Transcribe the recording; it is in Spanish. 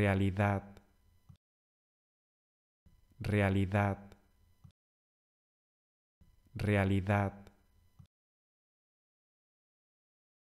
realidad, realidad, realidad.